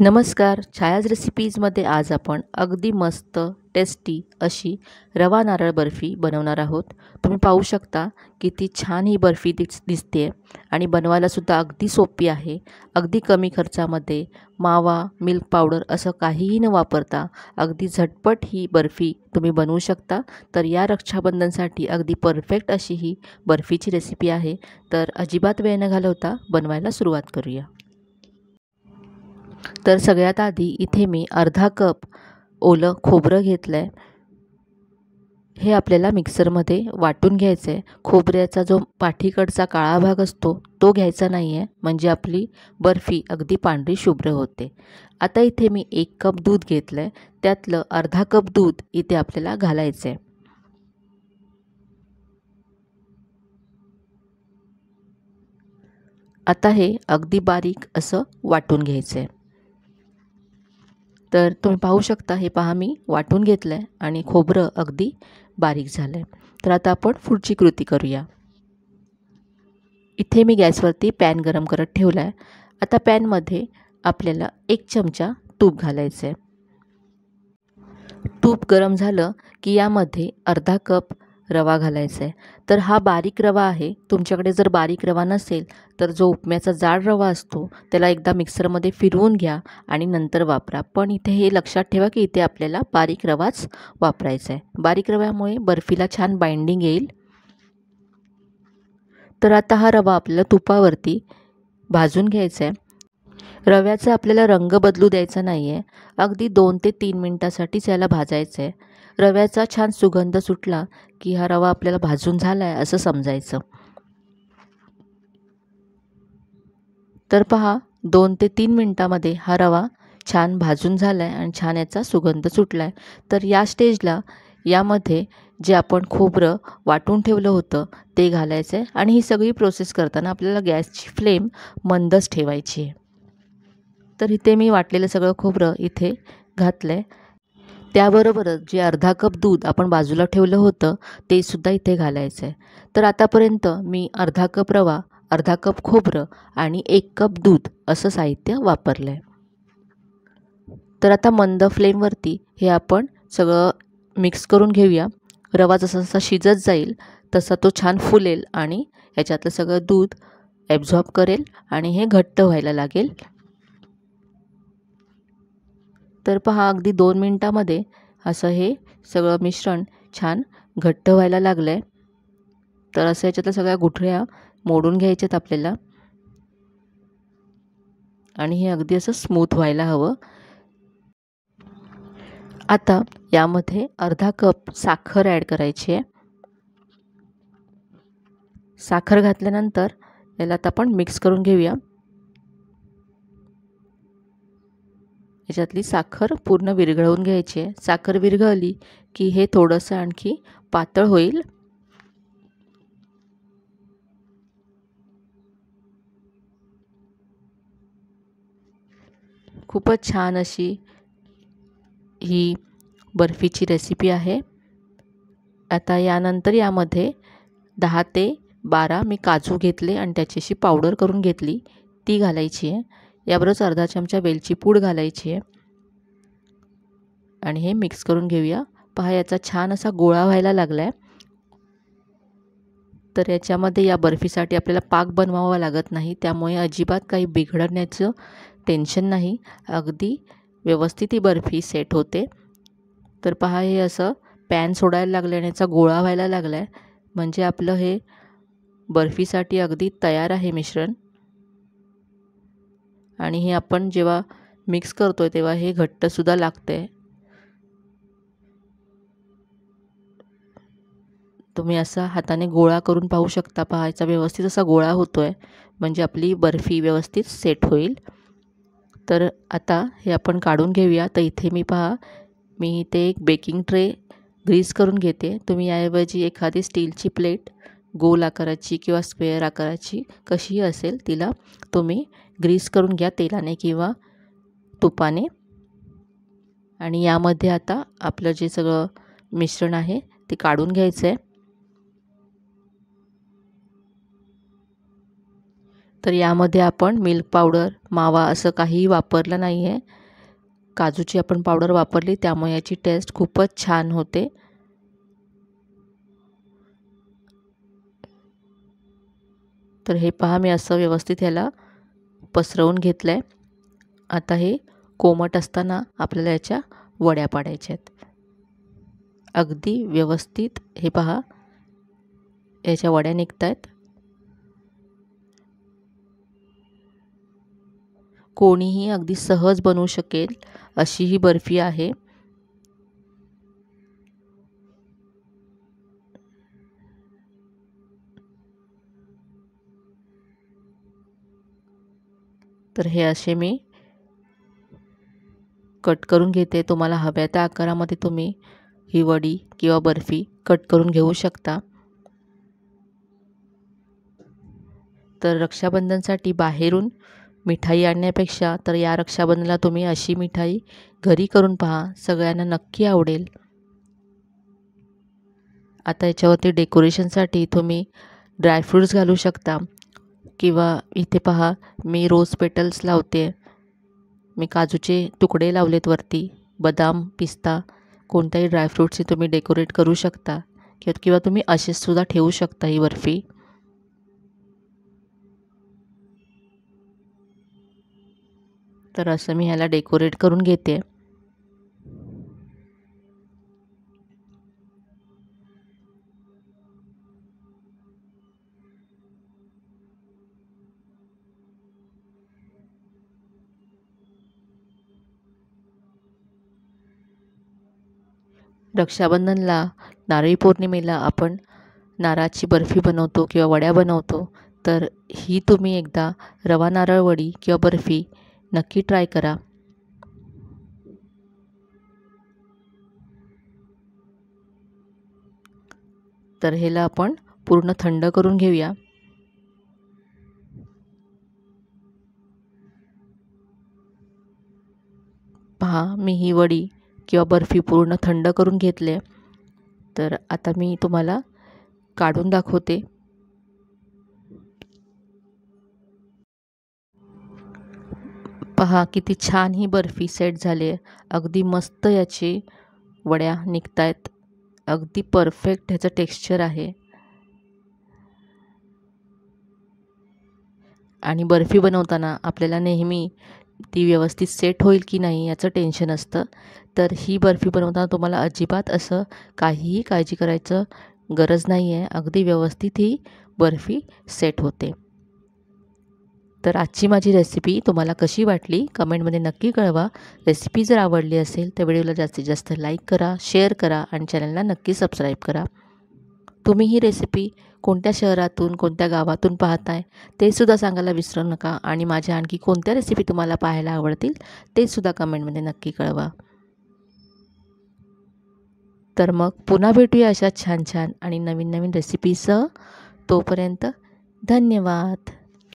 नमस्कार छायाज रेसिपीजमध्ये आज आपण अगदी मस्त टेस्टी अशी रवा नारळ बर्फी बनवणार आहोत तुम्ही पाहू शकता किती छान ही बर्फी दिस दिसते आणि बनवायलासुद्धा अगदी सोपी आहे अगदी कमी खर्चामध्ये मावा मिल्क पावडर असं काहीही न वापरता अगदी झटपट ही बर्फी तुम्ही बनवू शकता तर या रक्षाबंधनसाठी अगदी परफेक्ट अशी ही बर्फीची रेसिपी आहे तर अजिबात वेळ न घालवता बनवायला सुरुवात करूया तर सगळ्यात आधी इथे मी अर्धा कप ओलं खोबरं घेतलं आहे हे आपल्याला मिक्सरमध्ये वाटून घ्यायचं आहे खोबऱ्याचा जो पाठीकडचा काळा भाग असतो तो घ्यायचा नाही आहे म्हणजे आपली बर्फी अगदी पांढरी शुभ्र होते आता इथे मी एक कप दूध घेतलं आहे त्यातलं अर्धा कप दूध इथे आपल्याला घालायचं आहे आता हे अगदी बारीक असं वाटून घ्यायचं आहे तर तुम्ही पाहू शकता हे पहा मी वाटून घेतलं आहे आणि खोबरं अगदी बारीक झालं आहे तर आता आपण पुढची कृती करूया इथे मी गॅसवरती पॅन गरम करत ठेवला आहे आता पॅनमध्ये आपल्याला एक चमचा तूप घालायचं आहे तूप गरम झालं की यामध्ये अर्धा कप रवा घालायचा आहे तर हा बारीक रवा आहे तुमच्याकडे जर बारीक रवा नसेल तर जो उपम्याचा जाड रवा असतो त्याला एकदा मिक्सरमध्ये फिरवून घ्या आणि नंतर वापरा पण इथे हे लक्षात ठेवा की इथे आपल्याला बारीक रवाच वापरायचा आहे बारीक रव्यामुळे बर्फीला छान बाइंडिंग येईल तर आता हा रवा आपल्याला तुपावरती भाजून घ्यायचा आहे रव्याचा आपल्याला रंग बदलू द्यायचा नाही आहे अगदी दोन ते तीन मिनटासाठीच याला भाजायचं आहे रव्याचा छान सुगंध सुटला की हा रवा आपल्याला भाजून झाला आहे असं समजायचं तर पहा दोन ते तीन मिनटामध्ये हा रवा छान भाजून झाला आहे आणि छान याचा सुगंध सुटला आहे तर या स्टेजला यामध्ये जे आपण खोबरं वाटून ठेवलं होतं ते घालायचं आहे आणि ही सगळी प्रोसेस करताना आपल्याला गॅसची फ्लेम मंदच ठेवायची आहे तर इथे मी वाटलेलं सगळं खोबरं इथे घातलं आहे त्याबरोबरच जे अर्धा कप दूध आपण बाजूला ठेवलं होतं ते सुद्धा इथे घालायचं आहे तर आतापर्यंत मी अर्धा कप रवा अर्धा कप खोबरं आणि एक कप दूध असं साहित्य वापरलं आहे तर आता मंद फ्लेमवरती हे आपण सगळं मिक्स करून घेऊया रवा जसा जसा शिजत जाईल तसा तो छान फुलेल आणि याच्यातलं सगळं दूध ॲब्झॉर्ब करेल आणि हे घट्ट व्हायला लागेल तर पहा अगदी दोन मिनटामध्ये असं हे सगळं मिश्रण छान घट्ट व्हायला लागलं आहे तर असं याच्यातल्या सगळ्या गुठळ्या मोडून घ्यायच्यात आपल्याला आणि हे अगदी असं स्मूथ व्हायला हवं आता यामध्ये अर्धा कप साखर ॲड करायची आहे साखर घातल्यानंतर याला आता आपण मिक्स करून घेऊया याच्यातली साखर पूर्ण विरघळवून घ्यायची आहे साखर विरघळली की हे थोडंसं आणखी पातळ होईल खूपच छान अशी ही बर्फीची रेसिपी आहे आता यानंतर यामध्ये दहा ते बारा मी काजू घेतले आणि त्याची अशी पावडर करून घेतली ती घालायची आहे याबरोबरच अर्धा चमचा वेलची पूड घालायची आहे आणि हे मिक्स करून घेऊया पहा याचा छान असा गोळा व्हायला लागला आहे तर याच्यामध्ये या बर्फीसाठी आपल्याला पाक बनवावा लागत नाही त्यामुळे अजिबात काही बिघडण्याचं टेन्शन नाही अगदी व्यवस्थित ही बर्फी सेट होते तर पहा हे असं पॅन सोडायला लागलं आणि याचा गोळा व्हायला लागला आहे म्हणजे आपलं हे बर्फीसाठी अगदी तयार आहे मिश्रण आणि हे आपण जेव्हा मिक्स करतो आहे तेव्हा हे घट्टसुद्धा लागते आहे तुम्ही असा हाताने गोळा करून पाहू शकता पहायचा व्यवस्थित असा गोळा होतो आहे म्हणजे आपली बर्फी व्यवस्थित सेट होईल तर आता हे आपण काढून घेऊया तर इथे मी पहा मी इथे एक बेकिंग ट्रे ग्रीस करून घेते तुम्ही याऐवजी एखादी स्टीलची प्लेट गोल आकाराची किंवा स्क्वेअर आकाराची कशीही असेल तिला तुम्ही ग्रीस करून घ्या तेलाने किंवा तुपाने आणि यामध्ये आता आपलं जे सगळं मिश्रण आहे ते काढून घ्यायचं आहे तर यामध्ये आपण मिल्क पावडर मावा असं काहीही वापरलं नाही आहे काजूची आपण पावडर वापरली त्यामुळे याची टेस्ट खूपच छान होते तर हे पहा मी असं व्यवस्थित ह्याला पसरवून घेतलं आहे आता हे कोमट असताना आपल्याला याच्या वड्या पाडायच्या आहेत अगदी व्यवस्थित हे पहा याच्या वड्या निघत आहेत कोणीही अगदी सहज बनवू शकेल अशी ही बर्फी आहे तर हे असे मी कट करून घेते तुम्हाला हव्या त्या आकारामध्ये तुम्ही ही वडी किंवा बर्फी कट करून घेऊ शकता तर रक्षाबंधनसाठी बाहेरून मिठाई आणण्यापेक्षा तर या रक्षाबंधनाला तुम्ही अशी मिठाई घरी करून पहा सगळ्यांना नक्की आवडेल आता याच्यावरती डेकोरेशनसाठी तुम्ही ड्रायफ्रूट्स घालू शकता किंवा इथे पहा मी रोज पेटल्स लावते मी काजूचे तुकडे लावलेत वरती बदाम पिस्ता कोणत्याही ड्रायफ्रूट्सचे तुम्ही डेकोरेट करू शकता किंवा तुम्ही असेचसुद्धा ठेवू शकता ही बर्फी तर असं मी ह्याला डेकोरेट करून घेते रक्षाबंधनला नारळी पौर्णिमेला आपण नारळाची बर्फी बनवतो किंवा वड्या बनवतो तर ही तुम्ही एकदा रवा नारळ वडी किंवा बर्फी नक्की ट्राय करा तर ह्याला आपण पूर्ण थंड करून घेऊया पहा मी ही वडी किंवा बर्फी पूर्ण थंड करून घेतले तर आता मी तुम्हाला काढून दाखवते पहा किती छान ही बर्फी सेट झाली आहे अगदी मस्त याची वड्या निघतायत अगदी परफेक्ट ह्याचं टेक्स्चर आहे आणि बर्फी बनवताना आपल्याला नेहमी ती व्यवस्थित सेट होईल की नाही याचं टेन्शन असतं तर ही बर्फी बनवताना तुम्हाला अजिबात असं काहीही काळजी करायचं गरज नाही आहे अगदी व्यवस्थित ही बर्फी सेट होते तर आजची माझी रेसिपी तुम्हाला कशी वाटली कमेंटमध्ये नक्की कळवा रेसिपी जर आवडली असेल तर व्हिडिओला जास्तीत जास्त लाईक करा शेअर करा आणि चॅनलला नक्की सबस्क्राईब करा तुम्ही ही रेसिपी कोणत्या शहरातून कोणत्या गावातून पाहताय तेसुद्धा सांगायला विसरू नका आणि माझ्या आणखी कोणत्या रेसिपी तुम्हाला पाहायला आवडतील तेसुद्धा कमेंटमध्ये नक्की कळवा तर मग पुन्हा भेटूया अशा छान छान आणि नवीन नवीन रेसिपीसह तोपर्यंत धन्यवाद